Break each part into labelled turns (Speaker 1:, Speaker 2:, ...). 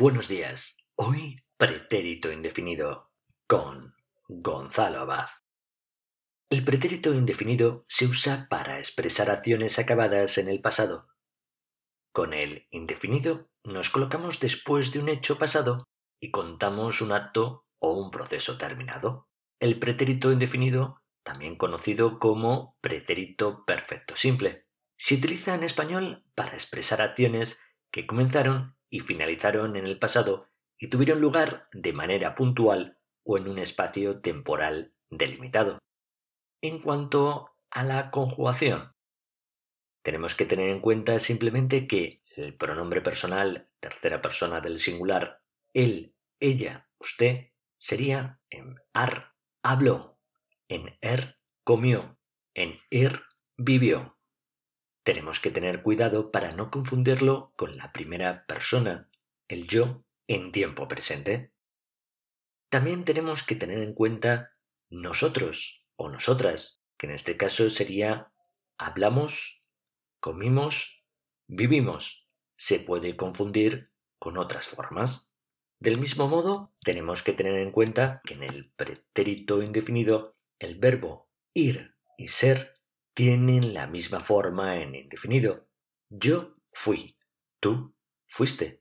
Speaker 1: Buenos días. Hoy pretérito indefinido con Gonzalo Abad. El pretérito indefinido se usa para expresar acciones acabadas en el pasado. Con el indefinido nos colocamos después de un hecho pasado y contamos un acto o un proceso terminado. El pretérito indefinido, también conocido como pretérito perfecto simple, se utiliza en español para expresar acciones que comenzaron y finalizaron en el pasado y tuvieron lugar de manera puntual o en un espacio temporal delimitado. En cuanto a la conjugación, tenemos que tener en cuenta simplemente que el pronombre personal tercera persona del singular, él, ella, usted, sería en ar, habló, en er, comió, en ir, er, vivió. Tenemos que tener cuidado para no confundirlo con la primera persona, el yo, en tiempo presente. También tenemos que tener en cuenta nosotros o nosotras, que en este caso sería hablamos, comimos, vivimos. Se puede confundir con otras formas. Del mismo modo, tenemos que tener en cuenta que en el pretérito indefinido, el verbo ir y ser tienen la misma forma en indefinido. Yo fui, tú fuiste,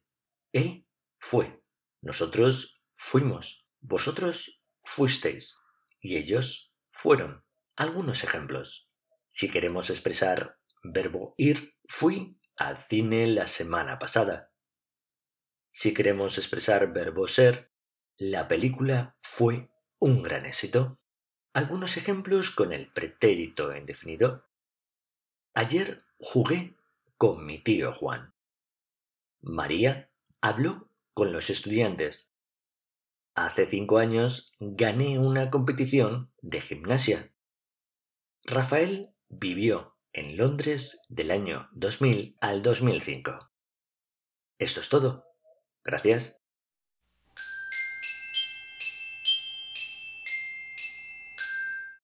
Speaker 1: él fue, nosotros fuimos, vosotros fuisteis y ellos fueron. Algunos ejemplos. Si queremos expresar verbo ir, fui al cine la semana pasada. Si queremos expresar verbo ser, la película fue un gran éxito. Algunos ejemplos con el pretérito indefinido. Ayer jugué con mi tío Juan. María habló con los estudiantes. Hace cinco años gané una competición de gimnasia. Rafael vivió en Londres del año 2000 al 2005. Esto es todo. Gracias.